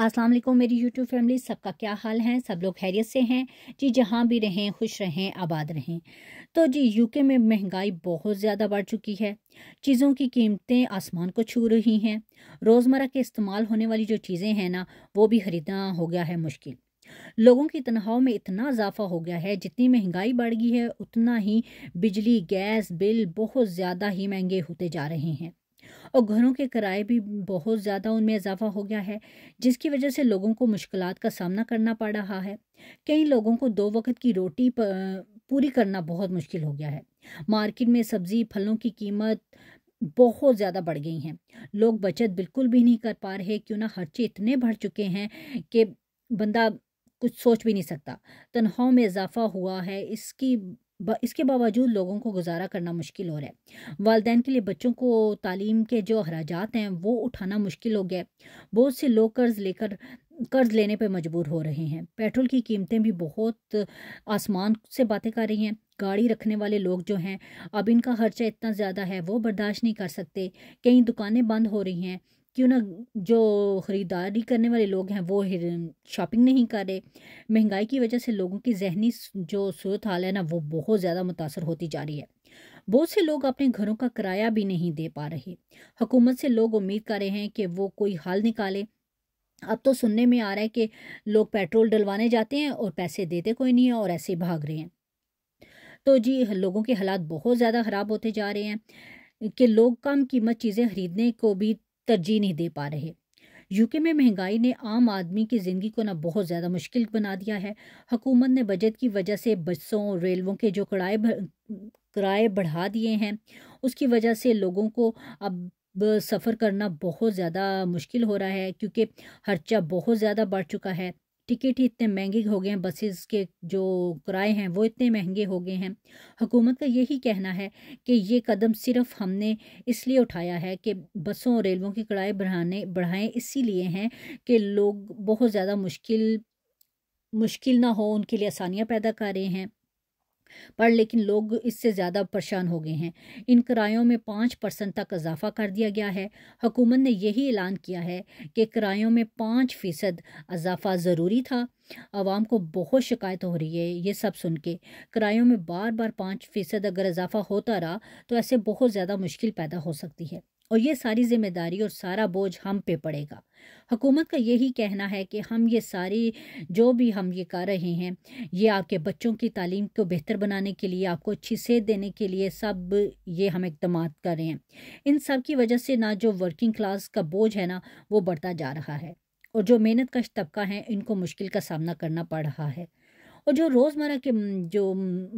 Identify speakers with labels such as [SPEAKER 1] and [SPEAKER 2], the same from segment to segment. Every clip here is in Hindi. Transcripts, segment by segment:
[SPEAKER 1] अस्सलाम वालेकुम मेरी यूट्यूब फैमिली सबका क्या हाल है सब लोग खैरियत से हैं जी जहाँ भी रहें खुश रहें आबाद रहें तो जी यूके में महंगाई बहुत ज़्यादा बढ़ चुकी है चीज़ों की कीमतें आसमान को छू रही हैं रोज़मर्रा के इस्तेमाल होने वाली जो चीज़ें हैं ना वो भी खरीदना हो गया है मुश्किल लोगों की तनख्वाहों में इतना इजाफा हो गया है जितनी महंगाई बढ़ गई है उतना ही बिजली गैस बिल बहुत ज़्यादा ही महंगे होते जा रहे हैं और घरों के किराए भी बहुत ज़्यादा उनमें इजाफा हो गया है जिसकी वजह से लोगों को मुश्किल का सामना करना पड़ रहा है कई लोगों को दो वक्त की रोटी पूरी करना बहुत मुश्किल हो गया है मार्केट में सब्ज़ी फलों की कीमत बहुत ज़्यादा बढ़ गई हैं लोग बचत बिल्कुल भी नहीं कर पा रहे क्यों ना खर्चे इतने बढ़ चुके हैं कि बंदा कुछ सोच भी नहीं सकता तनख्वाहों में इजाफा हुआ है इसकी इसके बावजूद लोगों को गुजारा करना मुश्किल हो रहा है वालदे के लिए बच्चों को तालीम के जो अखराजात हैं वो उठाना मुश्किल हो गया बहुत से लोग कर्ज लेकर कर्ज लेने पर मजबूर हो रहे हैं पेट्रोल की कीमतें भी बहुत आसमान से बातें कर रही हैं गाड़ी रखने वाले लोग जो हैं अब इनका खर्चा इतना ज़्यादा है वो बर्दाश्त नहीं कर सकते कई दुकानें बंद हो रही हैं क्यों ना जो ख़रीदारी करने वाले लोग हैं वो शॉपिंग नहीं कर रहे महंगाई की वजह से लोगों की जहनी जो सूरत हाल है ना वो बहुत ज़्यादा मुतासर होती जा रही है बहुत से लोग अपने घरों का किराया भी नहीं दे पा रहे हुकूमत से लोग उम्मीद कर रहे हैं कि वो कोई हाल निकाले अब तो सुनने में आ रहा है कि लोग पेट्रोल डलवाने जाते हैं और पैसे देते कोई नहीं है और ऐसे भाग रहे हैं तो जी लोगों के हालात बहुत ज़्यादा ख़राब होते जा रहे हैं कि लोग कम कीमत चीज़ें खरीदने को भी तरजीह नहीं दे पा रहे यूके में महंगाई ने आम आदमी की ज़िंदगी को ना बहुत ज़्यादा मुश्किल बना दिया है हुकूमत ने बजट की वजह से बसों रेलवों के जो किराए किराए बढ़ा दिए हैं उसकी वजह से लोगों को अब सफ़र करना बहुत ज़्यादा मुश्किल हो रहा है क्योंकि खर्चा बहुत ज़्यादा बढ़ चुका है टिकट ही इतने महंगे हो गए हैं बसेस के जो किराए हैं वो इतने महंगे हो गए हैं हुकूमत का यही कहना है कि ये कदम सिर्फ हमने इसलिए उठाया है कि बसों और रेलवों के किराए बढ़ाने बढ़ाएँ इसीलिए हैं कि लोग बहुत ज़्यादा मुश्किल मुश्किल ना हो उनके लिए आसानियाँ पैदा कर रहे हैं पर लेकिन लोग इससे ज़्यादा परेशान हो गए हैं इन किरायों में पाँच परसेंट तक इजाफा कर दिया गया है हुकूमत ने यही ऐलान किया है कि किरायों में पाँच फ़ीसद इजाफा ज़रूरी था आवाम को बहुत शिकायत हो रही है ये सब सुन के किरायों में बार बार पाँच फ़ीसद अगर इजाफा होता रहा तो ऐसे बहुत ज़्यादा मुश्किल पैदा हो सकती है और ये सारी जिम्मेदारी और सारा बोझ हम पे पड़ेगा हुकूमत का यही कहना है कि हम ये सारी जो भी हम ये कर रहे हैं ये आपके बच्चों की तालीम को बेहतर बनाने के लिए आपको अच्छी सेहत देने के लिए सब ये हम इकदाम कर रहे हैं इन सब की वजह से ना जो वर्किंग क्लास का बोझ है ना वो बढ़ता जा रहा है और जो मेहनत कश तबका है इनको मुश्किल का सामना करना पड़ रहा है और जो रोज़मर्रा के जो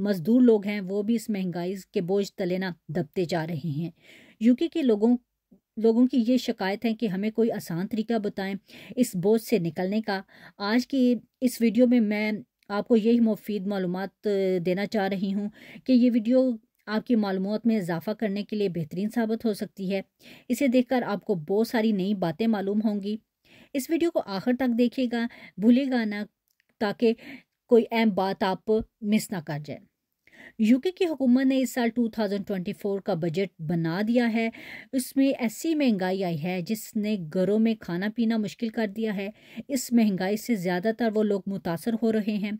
[SPEAKER 1] मज़दूर लोग हैं वो भी इस महंगाई के बोझ तले ना दबते जा रहे हैं यूके के लोगों लोगों की ये शिकायत है कि हमें कोई आसान तरीका बताएं इस बोझ से निकलने का आज की इस वीडियो में मैं आपको यही मुफीद मालूम देना चाह रही हूँ कि ये वीडियो आपकी मालूम में इजाफा करने के लिए बेहतरीन साबित हो सकती है इसे देखकर आपको बहुत सारी नई बातें मालूम होंगी इस वीडियो को आखिर तक देखिएगा भूलेगा ना ताकि कोई अहम बात आप मिस ना कर जाए यूके की हुकूमत ने इस साल 2024 का बजट बना दिया है इसमें ऐसी महंगाई आई है जिसने घरों में खाना पीना मुश्किल कर दिया है इस महंगाई से ज़्यादातर वो लोग मुतासर हो रहे हैं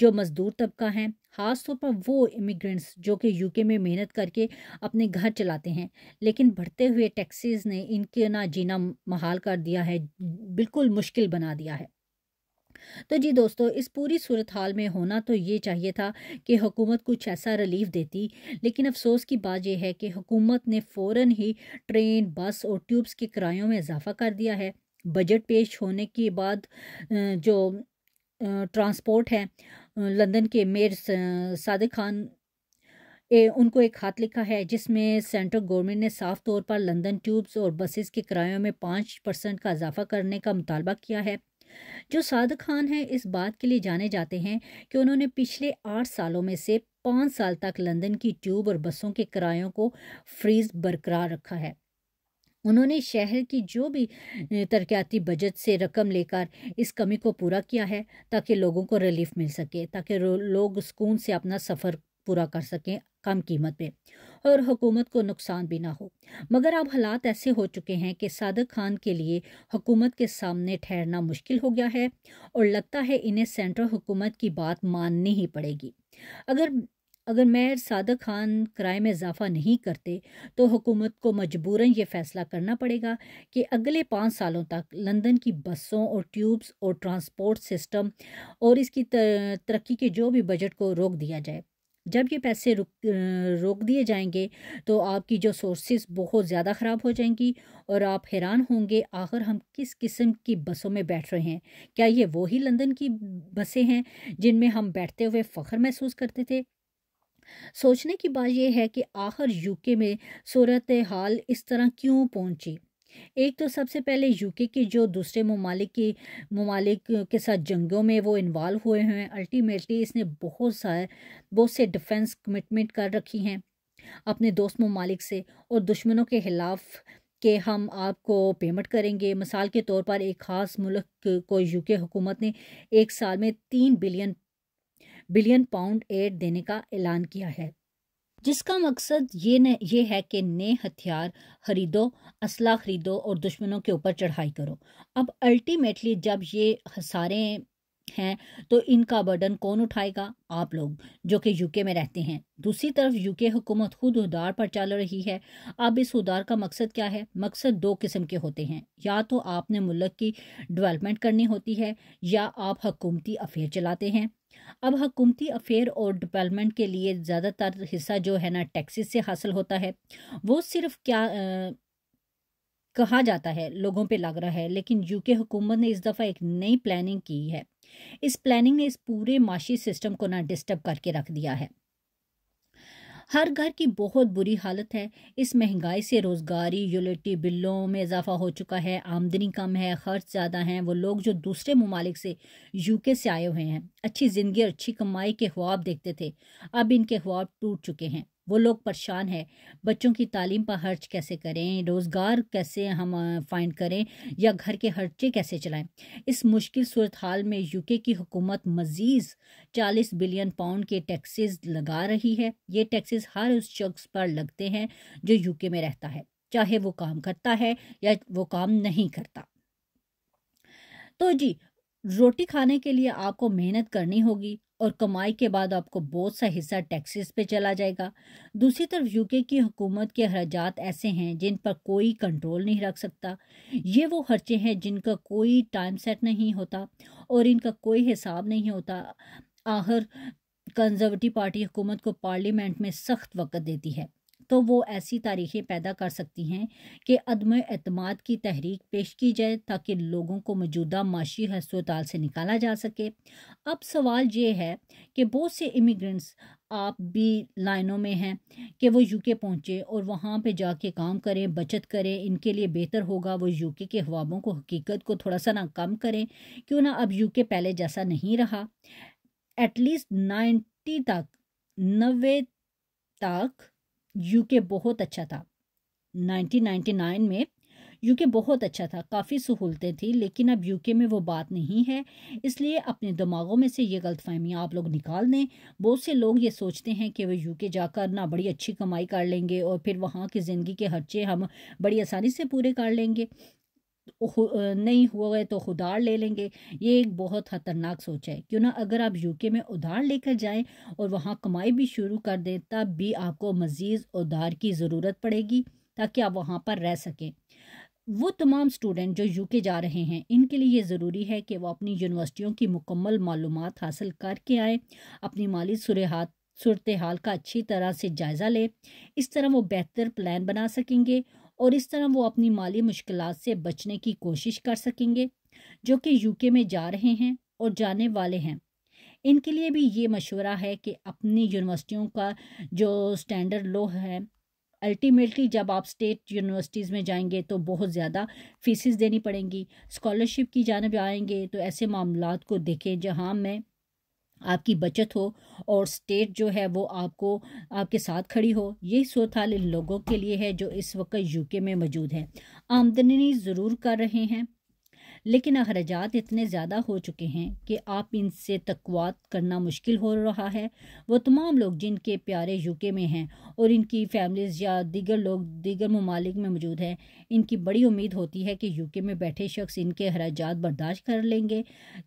[SPEAKER 1] जो मज़दूर तबका हैं ख़ासतौर पर वो इमिग्रेंट्स जो कि यूके में मेहनत करके अपने घर चलाते हैं लेकिन बढ़ते हुए टैक्सेस ने इनके ना जीना महाल कर दिया है बिल्कुल मुश्किल बना दिया है तो जी दोस्तों इस पूरी सूरत हाल में होना तो ये चाहिए था कि हुकूमत कुछ ऐसा रिलीफ देती लेकिन अफसोस की बात यह है कि हुकूमत ने फ़ौर ही ट्रेन बस और ट्यूब्स के किरायों में इजाफा कर दिया है बजट पेश होने के बाद जो ट्रांसपोर्ट है लंदन के मेयर सादिक खान ए, उनको एक हाथ लिखा है जिसमें सेंट्रल गवर्नमेंट ने साफ तौर पर लंदन ट्यूब्स और बसेस के किरायों में पाँच परसेंट का इजाफा करने का मुतालबा किया है जो सादक खान हैं इस बात के लिए जाने जाते हैं कि उन्होंने पिछले आठ सालों में से पाँच साल तक लंदन की ट्यूब और बसों के किरायों को फ्रीज बरकरार रखा है उन्होंने शहर की जो भी तरक्याती बजट से रकम लेकर इस कमी को पूरा किया है ताकि लोगों को रिलीफ मिल सके ताकि लोग सुकून से अपना सफ़र पूरा कर सकें कम कीमत पे और हुकूमत को नुकसान भी ना हो मगर अब हालात ऐसे हो चुके हैं कि सादक खान के लिए हुकूमत के सामने ठहरना मुश्किल हो गया है और लगता है इन्हें सेंट्रल हुकूमत की बात माननी ही पड़ेगी अगर अगर मेयर सादक खान किराए में इजाफा नहीं करते तो हुकूमत को मजबूरन ये फैसला करना पड़ेगा कि अगले पाँच सालों तक लंदन की बसों और ट्यूब्स और ट्रांसपोर्ट सिस्टम और इसकी तरक्की के जो भी बजट को रोक दिया जाए जब ये पैसे रुक रोक दिए जाएंगे तो आपकी जो सोर्सेस बहुत ज़्यादा ख़राब हो जाएंगी और आप हैरान होंगे आखिर हम किस किस्म की बसों में बैठ रहे हैं क्या ये वही लंदन की बसें हैं जिनमें हम बैठते हुए फ़ख्र महसूस करते थे सोचने की बात यह है कि आखिर यूके में सूरत हाल इस तरह क्यों पहुंची एक तो सबसे पहले यूके के जो दूसरे ममालिक ममालिक के साथ जंगों में वो इन्वाल्व हुए हैं अल्टीमेटली इसने बहुत सारे बहुत से डिफेंस कमिटमेंट कर रखी हैं अपने दोस्त ममालिक से और दुश्मनों के ख़िलाफ़ के हम आपको पेमेंट करेंगे मिसाल के तौर पर एक ख़ास मुल्क को यूके हुकूमत ने एक साल में तीन बिलियन बिलियन पाउंड एड देने का ऐलान किया है जिसका मकसद ये न ये है कि नए हथियार खरीदो असला खरीदो और दुश्मनों के ऊपर चढ़ाई करो अब अल्टीमेटली जब ये हसारे हैं तो इनका बर्डन कौन उठाएगा आप लोग जो कि यूके में रहते हैं दूसरी तरफ यूके हुकूमत खुद उदार पर चल रही है अब इस उदार का मकसद क्या है मकसद दो किस्म के होते हैं या तो आपने मुल्क की डेवलपमेंट करनी होती है या आप हकूमती अफेयर चलाते हैं अब हकूमती अफेयर और डेवलपमेंट के लिए ज़्यादातर हिस्सा जो है ना टैक्सी से हासिल होता है वो सिर्फ क्या आ, कहा जाता है लोगों पे लग रहा है लेकिन यूके हुकूमत ने इस दफ़ा एक नई प्लानिंग की है इस प्लानिंग ने इस पूरे माशी सिस्टम को ना डिस्टर्ब करके रख दिया है हर घर की बहुत बुरी हालत है इस महंगाई से रोज़गारी यूलिटी बिलों में इजाफा हो चुका है आमदनी कम है खर्च ज़्यादा हैं वो लोग जो दूसरे ममालिक से यूके से आए हुए हैं अच्छी ज़िंदगी और अच्छी कमाई के ख्वाब देखते थे अब इनके ख्वाब टूट चुके हैं वो लोग परेशान हैं बच्चों की तालीम पर खर्च कैसे करें रोज़गार कैसे हम फाइंड करें या घर के खर्चे कैसे चलाएं इस मुश्किल सूरत हाल में यूके की हुकूमत मज़ीद चालीस बिलियन पाउंड के टैक्सेस लगा रही है ये टैक्सेस हर उस शख्स पर लगते हैं जो यूके में रहता है चाहे वो काम करता है या वो काम नहीं करता तो जी रोटी खाने के लिए आपको मेहनत करनी होगी और कमाई के बाद आपको बहुत सा हिस्सा टैक्सेस पे चला जाएगा दूसरी तरफ यूके की हुकूमत के अखराजात ऐसे हैं जिन पर कोई कंट्रोल नहीं रख सकता ये वो खर्चे हैं जिनका कोई टाइम सेट नहीं होता और इनका कोई हिसाब नहीं होता आखिर कंजर्वेटिव पार्टी हुकूमत को पार्लियामेंट में सख्त वक्त देती है तो वो ऐसी तारीखें पैदा कर सकती हैं कि अदम अतमाद की तहरीक पेश की जाए ताकि लोगों को मौजूदा माशी हस्पताल से निकाला जा सके अब सवाल ये है कि बहुत से इमिग्रेंट्स आप भी लाइनों में हैं कि वो यूके पहुंचे और वहाँ पे जाके काम करें बचत करें इनके लिए बेहतर होगा वो यूके के ख्वाबों को हकीकत को थोड़ा सा ना कम करें क्यों ना अब यूके पहले जैसा नहीं रहा एटलीस्ट नाइन्टी तक नबे तक यूके बहुत अच्छा था 1999 में यूके बहुत अच्छा था काफ़ी सहूलतें थी लेकिन अब यूके में वो बात नहीं है इसलिए अपने दिमागों में से ये गलत फहमियाँ आप लोग निकाल दें बहुत से लोग ये सोचते हैं कि वो यूके जाकर ना बड़ी अच्छी कमाई कर लेंगे और फिर वहाँ की ज़िंदगी के खर्चे हम बड़ी आसानी से पूरे कर लेंगे नहीं हुआ तो उधार ले लेंगे ये एक बहुत ख़तरनाक सोच है क्यों ना अगर आप यूके में उधार लेकर जाएं और वहाँ कमाई भी शुरू कर दें तब भी आपको मज़ीद उधार की ज़रूरत पड़ेगी ताकि आप वहाँ पर रह सकें वो तमाम स्टूडेंट जो यूके जा रहे हैं इनके लिए ये ज़रूरी है कि वो अपनी यूनिवर्सिटियों की मुकम्मल मालूम हासिल करके आए अपनी माली सुरहत सूरत हाल का अच्छी तरह से जायज़ा लें इस तरह वो बेहतर प्लान बना सकेंगे और इस तरह वो अपनी माली मुश्किल से बचने की कोशिश कर सकेंगे जो कि यूके में जा रहे हैं और जाने वाले हैं इनके लिए भी ये मशवरा है कि अपनी यूनिवर्सिटियों का जो स्टैंडर्ड लो है अल्टीमेटली जब आप स्टेट यूनिवर्सिटीज़ में जाएंगे तो बहुत ज़्यादा फीसिस देनी पड़ेंगी स्कॉलरशिप की जानब आएंगे तो ऐसे मामला को देखें जहाँ मैं आपकी बचत हो और स्टेट जो है वो आपको आपके साथ खड़ी हो यही सूरत हाल इन लोगों के लिए है जो इस वक्त यूके में मौजूद हैं आमदनी ज़रूर कर रहे हैं लेकिन अखराज इतने ज़्यादा हो चुके हैं कि आप इनसे तकवात करना मुश्किल हो रहा है वो तमाम लोग जिनके प्यारे यूके में हैं और इनकी फैमिलीज़ या दीगर लोग दीगर ममालिक में मौजूद हैं इनकी बड़ी उम्मीद होती है कि यूके में बैठे शख्स इनके अखराज बर्दाश्त कर लेंगे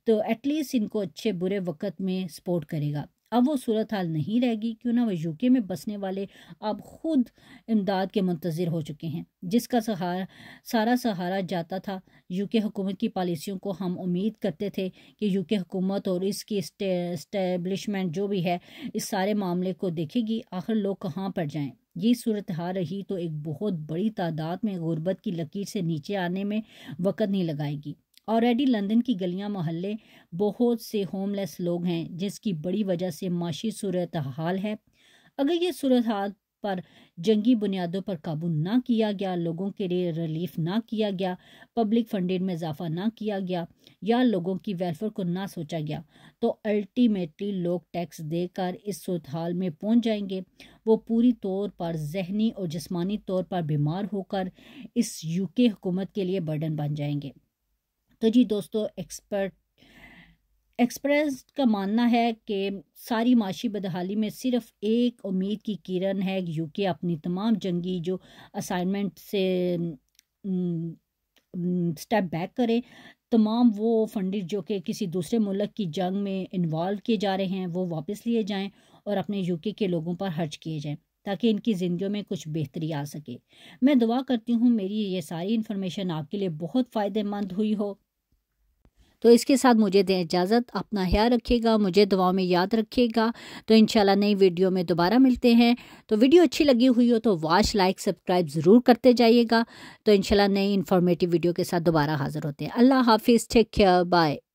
[SPEAKER 1] तो एटलीस्ट इनको अच्छे बुरे वक्त में सपोर्ट करेगा अब वो सूरत हाल नहीं रहेगी क्यों ना वह यूके में बसने वाले अब खुद इमदाद के मंतजर हो चुके हैं जिसका सहारा सारा सहारा जाता था यूके हुकूमत की पॉलिसियों को हम उम्मीद करते थे कि यूके हुकूमत और इसकी इस्टेबलिशमेंट जो भी है इस सारे मामले को देखेगी आखिर लोग कहाँ पर जाएँ ये सूरत हाल रही तो एक बहुत बड़ी तादाद में गुर्बत की लकीर से नीचे आने में वक़्त नहीं लगाएगी ऑलरेडी लंदन की गलियां मोहल्ले बहुत से होमलेस लोग हैं जिसकी बड़ी वजह से माशी सूरत हाल है अगर ये सूरत हाल पर जंगी बुनियादों पर काबू ना किया गया लोगों के लिए रिलीफ ना किया गया पब्लिक फंडेड में इजाफा ना किया गया या लोगों की वेलफेयर को ना सोचा गया तो अल्टीमेटली लोग टैक्स देकर इस हाल में पहुंच जाएंगे वो पूरी तौर पर जहनी और जिस्मानी तौर पर बीमार होकर इस यूके हुकूमत के लिए बर्डन बन जाएंगे तो जी दोस्तों एक्सपर्ट एक्सप्रेस का मानना है कि सारी माशी बदहाली में सिर्फ एक उम्मीद की किरण है यूके अपनी तमाम जंगी जो असाइनमेंट से स्टेप बैक करें तमाम वो फंडिट जो कि किसी दूसरे मुल्क की जंग में इन्वॉल्व किए जा रहे हैं वो वापस लिए जाएं और अपने यूके के लोगों पर खर्च किए जाएं ताकि इनकी ज़िंदगियों में कुछ बेहतरी आ सके मैं दुआ करती हूँ मेरी ये सारी इन्फॉर्मेशन आपके लिए बहुत फ़ायदेमंद हुई हो तो इसके साथ मुझे दें इजाज़त अपना ख्याल रखिएगा मुझे दुआओं में याद रखिएगा तो इन नई वीडियो में दोबारा मिलते हैं तो वीडियो अच्छी लगी हुई हो तो वॉच लाइक सब्सक्राइब ज़रूर करते जाइएगा तो इन नई इन्फॉर्मेटिव वीडियो के साथ दोबारा हाज़िर होते हैं अल्लाह हाफिज़ टेक केयर बाय